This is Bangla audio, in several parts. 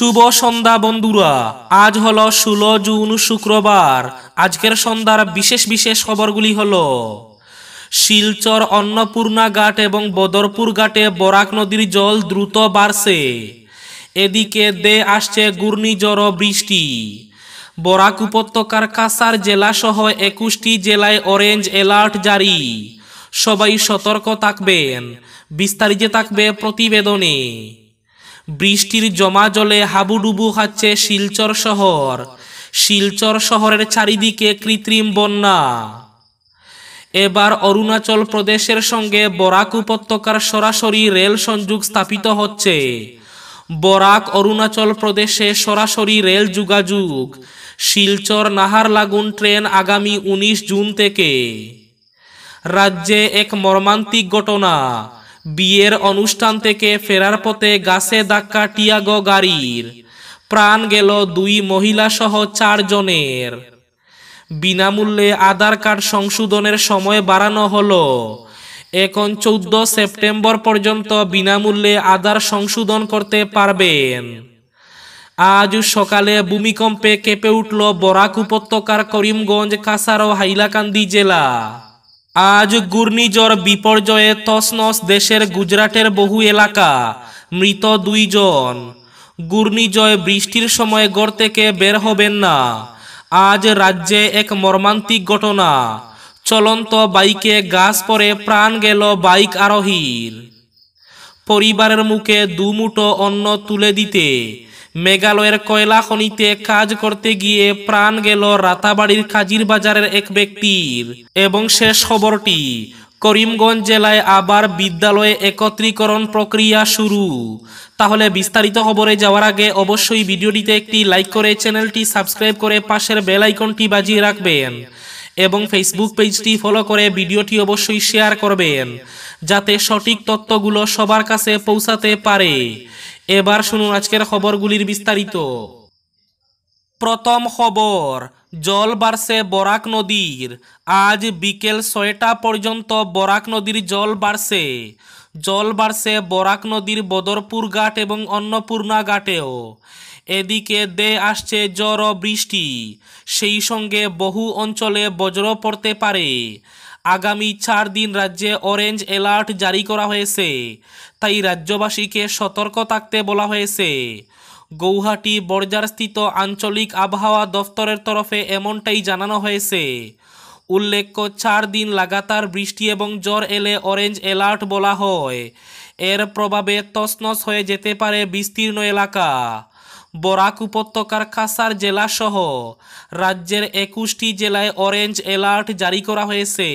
শুভ সন্ধ্যা বন্ধুরা আজ হলো ষোলো জুন শুক্রবার আজকের সন্ধ্যার বিশেষ বিশেষ খবরগুলি হলো শিলচর অন্নপূর্ণা ঘাট এবং বদরপুর ঘাটে বরাক নদীর জল দ্রুত বাড়ছে এদিকে দে আসছে ঘূর্ণিঝড় বৃষ্টি বরাক উপত্যকার কাসার জেলাসহ একুশটি জেলায় অরেঞ্জ অ্যালার্ট জারি সবাই সতর্ক থাকবেন বিস্তারিত থাকবে প্রতিবেদনে বৃষ্টির জমা জলে হাবুডুবু খাচ্ছে শিলচর শহর শিলচর শহরের চারিদিকে কৃত্রিম বন্যা এবার অরুণাচল প্রদেশের সঙ্গে বরাক উপত্যকার সরাসরি রেল সংযোগ স্থাপিত হচ্ছে বরাক অরুণাচল প্রদেশে সরাসরি রেল যোগাযোগ শিলচর নাহারলাগুন ট্রেন আগামী ১৯ জুন থেকে রাজ্যে এক মর্মান্তিক ঘটনা বিয়ের অনুষ্ঠান থেকে ফেরার পথে গাছে ধাক্কা টিয়াগো গাড়ির প্রাণ গেল দুই মহিলাসহ চারজনের বিনামূল্যে আধার কার্ড সংশোধনের সময় বাড়ানো হল এখন চৌদ্দ সেপ্টেম্বর পর্যন্ত বিনামূল্যে আধার সংশোধন করতে পারবেন আজ সকালে ভূমিকম্পে কেঁপে উঠল বরাক উপত্যকার করিমগঞ্জ কাসার ও হাইলাকান্দি জেলা আজ ঘূর্ণিঝড় বিপর্যয়ে তসনস দেশের গুজরাটের বহু এলাকা মৃত দুইজন ঘূর্ণিজয় বৃষ্টির সময় গড় থেকে বের হবেন না আজ রাজ্যে এক মর্মান্তিক ঘটনা চলন্ত বাইকে গাছ পরে প্রাণ গেল বাইক আরোহীর পরিবারের মুখে দুমুটো অন্ন তুলে দিতে মেঘালয়ের কয়লা খনিতে কাজ করতে গিয়ে প্রাণ গেল রাতাবাড়ির কাজির বাজারের এক ব্যক্তির এবং শেষ খবরটি করিমগঞ্জ জেলায় আবার বিদ্যালয়ে একত্রীকরণ প্রক্রিয়া শুরু তাহলে বিস্তারিত খবরে যাওয়ার আগে অবশ্যই ভিডিওটিতে একটি লাইক করে চ্যানেলটি সাবস্ক্রাইব করে পাশের বেল আইকনটি বাজিয়ে রাখবেন এবং ফেসবুক পেজটি ফলো করে ভিডিওটি অবশ্যই শেয়ার করবেন যাতে সঠিক তথ্যগুলো সবার কাছে পৌঁছাতে পারে এবার শুনুন আজকের খবরগুলির বিস্তারিত প্রথম খবর জল বাড়ছে বরাক নদীর আজ বিকেল ছয়টা পর্যন্ত বরাক নদীর জল বাড়ছে জল বাড়ছে বরাক নদীর বদরপুর ঘাট এবং অন্নপূর্ণা ঘাটেও এদিকে দে আসছে জ্বর বৃষ্টি সেই সঙ্গে বহু অঞ্চলে বজ্র পড়তে পারে আগামী চার দিন রাজ্যে অরেঞ্জ অ্যালার্ট জারি করা হয়েছে তাই রাজ্যবাসীকে সতর্ক থাকতে বলা হয়েছে গৌহাটি বর্জারস্থিত আঞ্চলিক আবহাওয়া দফতরের তরফে এমনটাই জানানো হয়েছে উল্লেখ্য চার দিন লাগাতার বৃষ্টি এবং জ্বর এলে অরেঞ্জ অ্যালার্ট বলা হয় এর প্রভাবে তসনস হয়ে যেতে পারে বিস্তীর্ণ এলাকা বরাক উপত্যকার খাসার জেলাসহ রাজ্যের একুশটি জেলায় অরেঞ্জ অ্যালার্ট জারি করা হয়েছে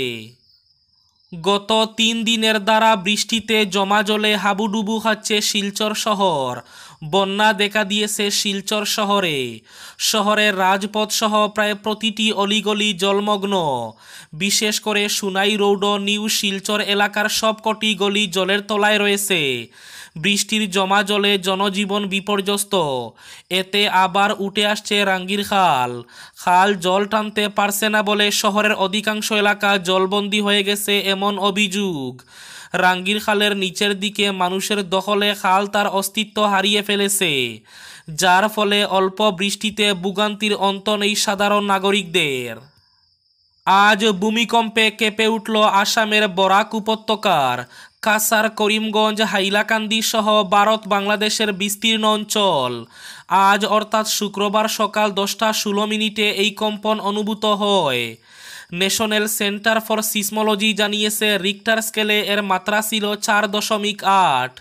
গত তিন দিনের দ্বারা বৃষ্টিতে জমাজলে হাবুডুবু হচ্ছে শিলচর শহর বন্যা দেখা দিয়েছে শিলচর শহরে শহরের রাজপথসহ প্রায় প্রতিটি অলিগলি জলমগ্ন বিশেষ করে সুনাই রৌড নিউ শিলচর এলাকার সবকটি গলি জলের তলায় রয়েছে বৃষ্টির জমা জলে জনজীবন বিপর্যস্ত এতে আবার উঠে আসছে রাঙ্গির খাল খাল জল টানতে পারছে না বলে শহরের অধিকাংশ এলাকা জলবন্দী হয়ে গেছে এমন অভিযোগ রাঙ্গির খালের নিচের দিকে মানুষের দখলে খাল তার অস্তিত্ব হারিয়ে ফেলেছে যার ফলে অল্প বৃষ্টিতে বুগান্তির অন্ত নেই সাধারণ নাগরিকদের আজ ভূমিকম্পে কেঁপে উঠল আসামের বরাক উপত্যকার কাসার করিমগঞ্জ হাইলাকান্দি সহ ভারত বাংলাদেশের বিস্তীর্ণ অঞ্চল আজ অর্থাৎ শুক্রবার সকাল দশটা ষোলো মিনিটে এই কম্পন অনুভূত হয় ন্যাশনাল সেন্টার ফর সিসমোলজি জানিয়েছে রিক্টার স্কেলে এর মাত্রা ছিল চার দশমিক আট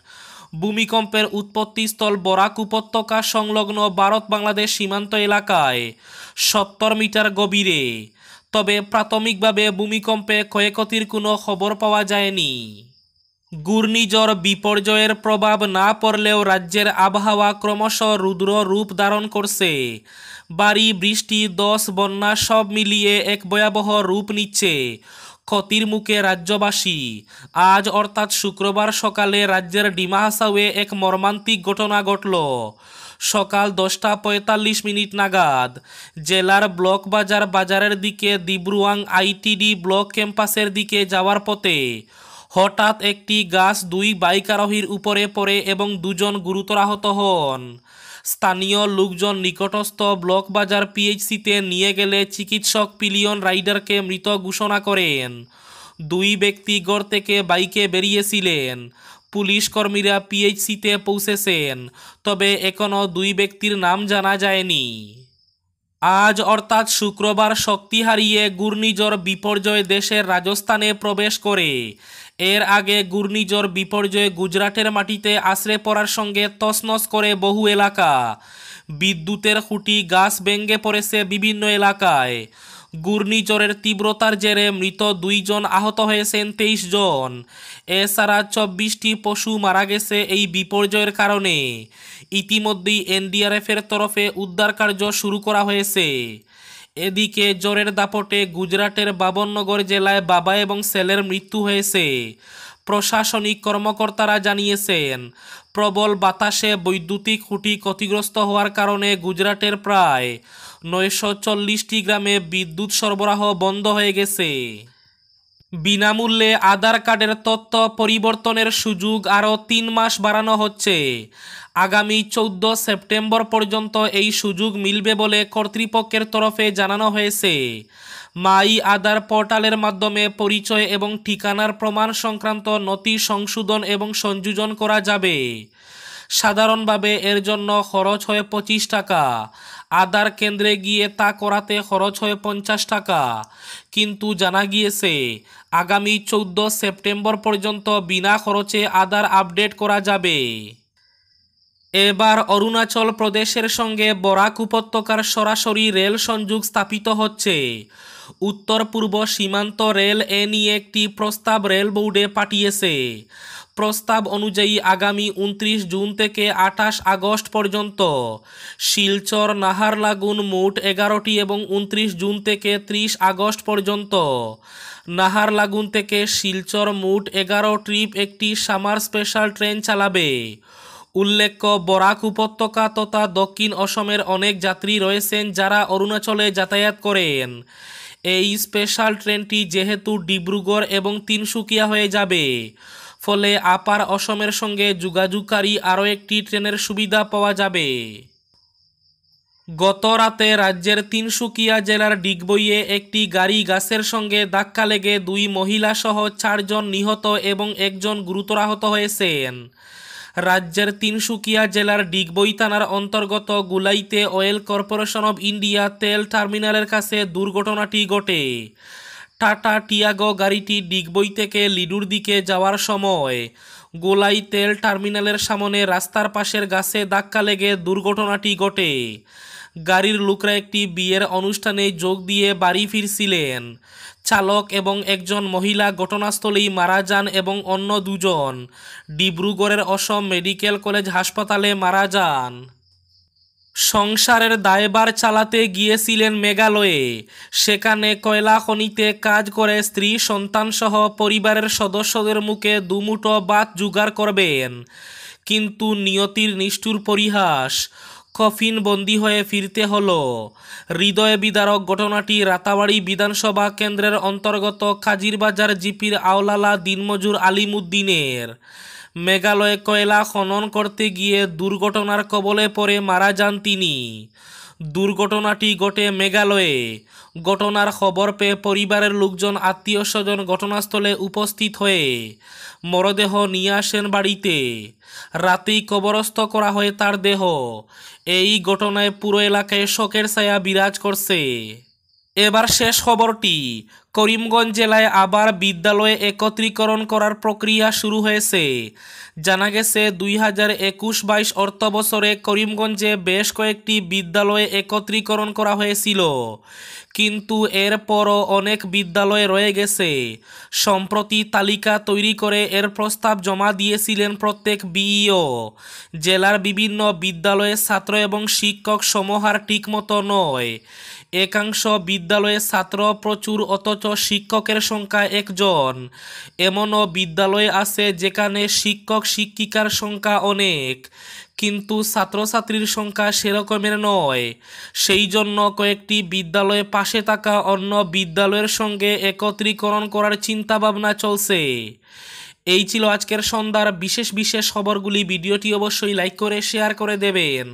ভূমিকম্পের উৎপত্তিস্থল বরাক উপত্যকা সংলগ্ন ভারত বাংলাদেশ সীমান্ত এলাকায় সত্তর মিটার গভীরে তবে প্রাথমিকভাবে ভূমিকম্পে ক্ষয়ক্ষতির কোনো খবর পাওয়া যায়নি ঘূর্ণিঝড় বিপর্যয়ের প্রভাব না পড়লেও রাজ্যের আবহাওয়া ক্রমশ রুদ্র রূপ ধারণ করছে বাড়ি বৃষ্টি দশ বন্যা সব মিলিয়ে এক ভয়াবহ রূপ নিচ্ছে ক্ষতির মুখে রাজ্যবাসী আজ অর্থাৎ শুক্রবার সকালে রাজ্যের ডিমাহাসাওয়ে এক মর্মান্তিক ঘটনা ঘটল সকাল দশটা পঁয়তাল্লিশ মিনিট নাগাদ জেলার ব্লক বাজার বাজারের দিকে দিব্রুয়াং আইটিডি ব্লক ক্যাম্পাসের দিকে যাওয়ার পথে হঠাৎ একটি গাছ দুই বাইক আরোহীর উপরে পড়ে এবং দুজন গুরুতর আহত হন স্থানীয় লোকজন নিকটস্থ ব্লক বাজার পিএইচসিতে নিয়ে গেলে চিকিৎসক পিলিয়ন রাইডারকে মৃত ঘোষণা করেন দুই ব্যক্তি গড় থেকে বাইকে বেরিয়েছিলেন পুলিশ কর্মীরা পিএইচসিতে পৌঁছেছেন তবে এখনও দুই ব্যক্তির নাম জানা যায়নি আজ অর্থাৎ শুক্রবার শক্তি হারিয়ে ঘূর্ণিঝড় বিপর্যয় দেশের রাজস্থানে প্রবেশ করে এর আগে ঘূর্ণিঝড় বিপর্যয়ে গুজরাটের মাটিতে আশ্রে পড়ার সঙ্গে তসনস করে বহু এলাকা বিদ্যুতের খুঁটি গাছ ভেঙ্গে পড়েছে বিভিন্ন এলাকায় ঘূর্ণিঝড়ের তীব্রতার জেরে মৃত দুইজন আহত হয়েছেন তেইশ জন এছাড়া চব্বিশটি পশু মারা গেছে এই বিপর্যয়ের কারণে ইতিমধ্যেই এনডিআরএফের তরফে উদ্ধার কার্য শুরু করা হয়েছে এদিকে জ্বরের দাপটে গুজরাটের বাবনগর জেলায় বাবা এবং ছেলের মৃত্যু হয়েছে প্রশাসনিক কর্মকর্তারা জানিয়েছেন প্রবল বাতাসে বৈদ্যুতিক খুঁটি ক্ষতিগ্রস্ত হওয়ার কারণে গুজরাটের প্রায় নয়শো চল্লিশটি গ্রামে বিদ্যুৎ সরবরাহ বন্ধ হয়ে গেছে বিনামূল্যে আধার কার্ডের তথ্য পরিবর্তনের সুযোগ আরও তিন মাস বাড়ানো হচ্ছে আগামী চৌদ্দ সেপ্টেম্বর পর্যন্ত এই সুযোগ মিলবে বলে কর্তৃপক্ষের তরফে জানানো হয়েছে মাই আদার পোর্টালের মাধ্যমে পরিচয় এবং ঠিকানার প্রমাণ সংক্রান্ত নথি সংশোধন এবং সংযোজন করা যাবে সাধারণভাবে এর জন্য খরচ হয় পঁচিশ টাকা আধার কেন্দ্রে গিয়ে তা করাতে খরচ হয় পঞ্চাশ টাকা কিন্তু জানা গিয়েছে আগামী চৌদ্দ সেপ্টেম্বর পর্যন্ত বিনা খরচে আধার আপডেট করা যাবে এবার অরুণাচল প্রদেশের সঙ্গে বরাক উপত্যকার সরাসরি রেল সংযোগ স্থাপিত হচ্ছে উত্তর পূর্ব সীমান্ত রেল এ নিয়ে একটি প্রস্তাব রেল বোর্ডে পাঠিয়েছে প্রস্তাব অনুযায়ী আগামী উনত্রিশ জুন থেকে আঠাশ আগস্ট পর্যন্ত শিলচর নাহারলাগুন মোট এগারোটি এবং উনত্রিশ জুন থেকে ত্রিশ আগস্ট পর্যন্ত নাহারলাগুন থেকে শিলচর মোট এগারো ট্রিপ একটি সামার স্পেশাল ট্রেন চালাবে উল্লেখ্য বরাক উপত্যকা তথা দক্ষিণ অসমের অনেক যাত্রী রয়েছেন যারা অরুণাচলে যাতায়াত করেন এই স্পেশাল ট্রেনটি যেহেতু ডিব্রুগড় এবং তিনসুকিয়া হয়ে যাবে ফলে আপার অসমের সঙ্গে যোগাযোগকারী আরও একটি ট্রেনের সুবিধা পাওয়া যাবে গত রাতে রাজ্যের তিনসুকিয়া জেলার ডিগবইয়ে একটি গাড়ি গাছের সঙ্গে ধাক্কা লেগে দুই মহিলাসহ চারজন নিহত এবং একজন গুরুতর আহত হয়েছেন রাজ্যের তিনসুকিয়া জেলার ডিগবই থানার অন্তর্গত গুলাইতে অয়েল কর্পোরেশন অব ইন্ডিয়া তেল টার্মিনালের কাছে দুর্ঘটনাটি ঘটে টাটা টিয়াগো গাড়িটি ডিগবই থেকে লিডুর দিকে যাওয়ার সময় গোলাই তেল টার্মিনালের সামনে রাস্তার পাশের গাছে ধাক্কা লেগে দুর্ঘটনাটি ঘটে গাড়ির লোকরা একটি বিয়ের অনুষ্ঠানে যোগ দিয়ে বাড়ি ফিরছিলেন চালক এবং একজন মহিলা ঘটনাস্থলেই মারা যান এবং অন্য দুজন ডিব্রুগড়ের অসম মেডিকেল কলেজ হাসপাতালে মারা যান সংসারের দায়বার চালাতে গিয়েছিলেন মেঘালয়ে সেখানে কয়লা খনিতে কাজ করে স্ত্রী সন্তানসহ পরিবারের সদস্যদের মুখে দুমুটো বাত জোগাড় করবেন কিন্তু নিয়তির নিষ্ঠুর পরিহাস কফিন বন্দী হয়ে ফিরতে হল হৃদয় বিদারক ঘটনাটি রাতাবাড়ি বিধানসভা কেন্দ্রের অন্তর্গত খাজিরবাজার জিপির আওলালা দিনমজুর আলিমুদ্দিনের মেঘালয়ে কয়লা খনন করতে গিয়ে দুর্ঘটনার কবলে পড়ে মারা যান তিনি দুর্ঘটনাটি ঘটে মেঘালয়ে ঘটনার খবর পেয়ে পরিবারের লোকজন আত্মীয় স্বজন ঘটনাস্থলে উপস্থিত হয়ে মরদেহ নিয়ে আসেন বাড়িতে রাতেই কবরস্থ করা হয় তার দেহ এই ঘটনায় পুরো এলাকায় শোকের ছায়া বিরাজ করছে এবার শেষ খবরটি করিমগঞ্জ জেলায় আবার বিদ্যালয়ে একত্রীকরণ করার প্রক্রিয়া শুরু হয়েছে জানা গেছে দুই হাজার একুশ বাইশ অর্থ বছরে করিমগঞ্জে বেশ কয়েকটি বিদ্যালয়ে একত্রীকরণ করা হয়েছিল কিন্তু এরপরও অনেক বিদ্যালয়ে রয়ে গেছে সম্প্রতি তালিকা তৈরি করে এর প্রস্তাব জমা দিয়েছিলেন প্রত্যেক বিইও জেলার বিভিন্ন বিদ্যালয়ের ছাত্র এবং শিক্ষক সমহার ঠিকমতো নয় একাংশ বিদ্যালয়ে ছাত্র প্রচুর অথচ শিক্ষকের সংখ্যা একজন এমনও বিদ্যালয় আছে যেখানে শিক্ষক শিক্ষিকার সংখ্যা অনেক কিন্তু ছাত্রছাত্রীর সংখ্যা সেরকমের নয় সেই জন্য কয়েকটি বিদ্যালয়ে পাশে থাকা অন্য বিদ্যালয়ের সঙ্গে একত্রীকরণ করার চিন্তাভাবনা চলছে এই ছিল আজকের সন্ধ্যার বিশেষ বিশেষ খবরগুলি ভিডিওটি অবশ্যই লাইক করে শেয়ার করে দেবেন